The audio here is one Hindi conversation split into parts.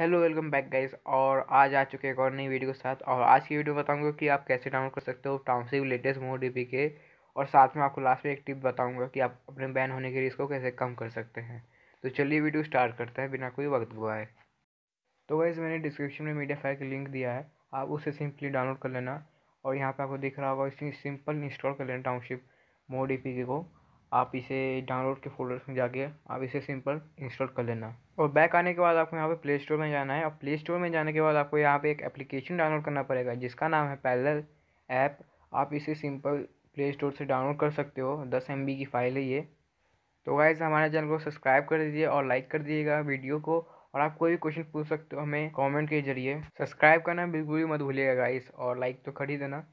हेलो वेलकम बैक गाइस और आज आ चुके एक और नई वीडियो के साथ और आज की वीडियो बताऊंगा कि आप कैसे डाउनलोड कर सकते हो टाउनशिप लेटेस्ट मोड डी के और साथ में आपको लास्ट में एक टिप बताऊंगा कि आप अपने बैन होने के रिस्क को कैसे कम कर सकते हैं तो चलिए वीडियो स्टार्ट करते हैं बिना कोई वक्त गुआए तो वैसे मैंने डिस्क्रिप्शन में मीडिया फायर का लिंक दिया है आप उसे सिंपली डाउनलोड कर लेना और यहाँ पर आपको दिख रहा होगा इसे सिंपल इंस्टॉल कर लेना टाउनशिप मोड डी को आप इसे डाउनलोड के फोल्डर्स में जाके आप इसे सिंपल इंस्टॉल कर लेना और बैक आने के बाद आपको यहाँ पे प्ले स्टोर में जाना है और प्ले स्टोर में जाने के बाद आपको यहाँ पे एक एप्लीकेशन डाउनलोड करना पड़ेगा जिसका नाम है पैरल ऐप आप इसे सिंपल प्ले स्टोर से डाउनलोड कर सकते हो दस एम की फ़ाइल है ये तो गाइज़ हमारे चैनल को सब्सक्राइब कर दीजिए और लाइक कर दीजिएगा वीडियो को और आप कोई भी क्वेश्चन पूछ सकते हो हमें कॉमेंट के जरिए सब्सक्राइब करना बिल्कुल भी मत भूलिएगा गाइस और लाइक तो कर ही देना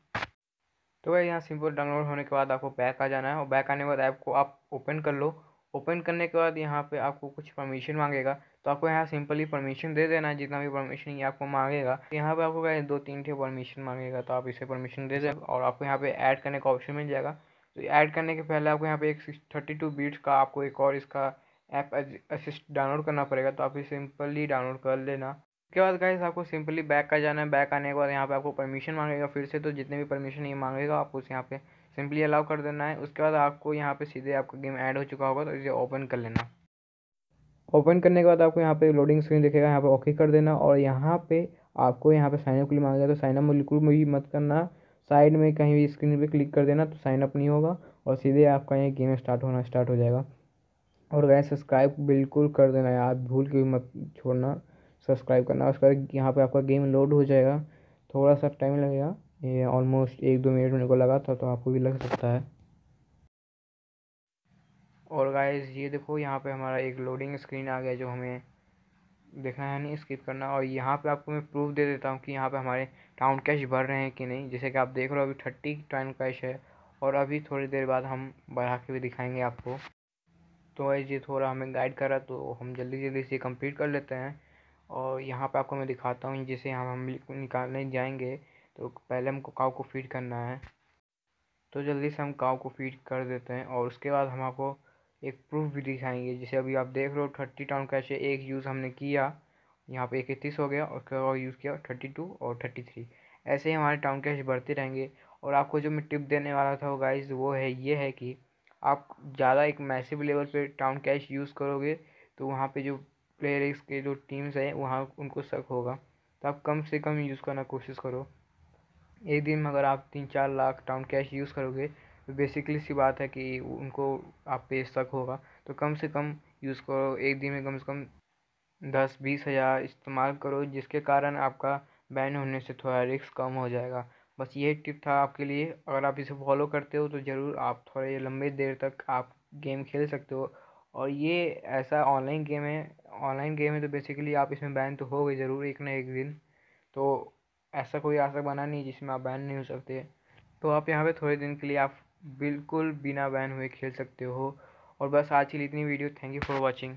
तो भाई यहाँ सिंपल डाउनलोड होने के बाद आपको बैक आ जाना है और बैक आने के बाद ऐप को आप ओपन कर लो ओपन करने के बाद यहाँ पे आपको कुछ परमिशन मांगेगा तो आपको यहाँ सिंपली परमिशन दे देना है जितना भी परमिशन ये आपको मांगेगा यहाँ पे आपको क्या दो तीन ठे परमिशन मांगेगा तो आप इसे परमिशन दे दें और आपको यहाँ पे ऐड करने का ऑप्शन मिल जाएगा तो ऐड करने के पहले आपको यहाँ पे एक थर्टी टू बीट्स का आपको एक और इसका ऐप असिस्ट डाउनलोड करना पड़ेगा तो आप इसे सिंपली डाउनलोड कर लेना उसके बाद गाइस आपको सिंपली बैक का जाना है बैक आने के बाद यहाँ पे आपको परमिशन मांगेगा फिर से तो जितने भी परमिशन ये मांगेगा आपको उस यहाँ पे सिंपली अलाउ कर देना है उसके बाद आपको यहाँ पे सीधे आपका गेम ऐड हो चुका होगा तो इसे ओपन कर लेना ओपन करने के बाद आपको यहाँ पे लोडिंग स्क्रीन देखेगा यहाँ पे ओके कर देना और यहाँ पे आपको यहाँ पे साइनअप के लिए मांगेगा तो साइनअप बिल्कुल भी मत करना साइड में कहीं भी स्क्रीन पर क्लिक कर देना तो साइनअप नहीं होगा और सीधे आपका ये गेम स्टार्ट होना स्टार्ट हो जाएगा और गए सब्सक्राइब बिल्कुल कर देना यार भूल के भी मत छोड़ना सब्सक्राइब करना उसके बाद यहाँ पर आपका गेम लोड हो जाएगा थोड़ा सा टाइम लगेगा ये ऑलमोस्ट एक दो मिनट मेरे को लगा था तो आपको भी लग सकता है और गाइस ये देखो यहाँ पे हमारा एक लोडिंग स्क्रीन आ गया जो हमें देखना है नहीं स्किप करना और यहाँ पे आपको मैं प्रूफ दे देता हूँ कि यहाँ पे हमारे टाउन कैश भर रहे हैं कि नहीं जैसे कि आप देख रहे हो अभी थर्टी टाउन कैश है और अभी थोड़ी देर बाद हम बढ़ा के भी दिखाएंगे आपको तो ये थोड़ा हमें गाइड करा तो हम जल्दी जल्दी इसे कम्प्लीट कर लेते हैं और यहाँ पे आपको मैं दिखाता हूँ जैसे यहाँ हम निकालने जाएंगे तो पहले हमको काव को फीड करना है तो जल्दी से हम काव को फीड कर देते हैं और उसके बाद हम आपको एक प्रूफ भी दिखाएंगे जैसे अभी आप देख रहे हो थर्टी टाउन कैसे एक यूज़ हमने किया यहाँ पे इकतीस हो गया और उसके बाद यूज़ किया थर्टी टू और थर्टी थ्री ऐसे ही हमारे टाउन कैश बढ़ते रहेंगे और आपको जो मैं टिप देने वाला था वो गाइज वो है ये है कि आप ज़्यादा एक मैसिव लेवल पे टाउन कैश यूज़ करोगे तो वहाँ पे जो प्लेयर्स के जो टीम्स हैं वहाँ उनको शक होगा तो आप कम से कम यूज़ करना कोशिश करो एक दिन में अगर आप तीन चार लाख टाउन कैश यूज़ करोगे तो बेसिकली सी बात है कि उनको आप पे शक होगा तो कम से कम यूज़ करो एक दिन में कम से कम दस बीस हज़ार इस्तेमाल करो जिसके कारण आपका बैन होने से थोड़ा रिस्क कम हो जाएगा बस ये टिप था आपके लिए अगर आप इसे फॉलो करते हो तो ज़रूर आप थोड़े लंबे देर तक आप गेम खेल सकते हो और ये ऐसा ऑनलाइन गेम है ऑनलाइन गेम है तो बेसिकली आप इसमें बैन तो हो गए ज़रूर एक ना एक दिन तो ऐसा कोई आज तक बना नहीं जिसमें आप बैन नहीं हो सकते तो आप यहाँ पे थोड़े दिन के लिए आप बिल्कुल बिना बैन हुए खेल सकते हो और बस आज के लिए इतनी video thank you for watching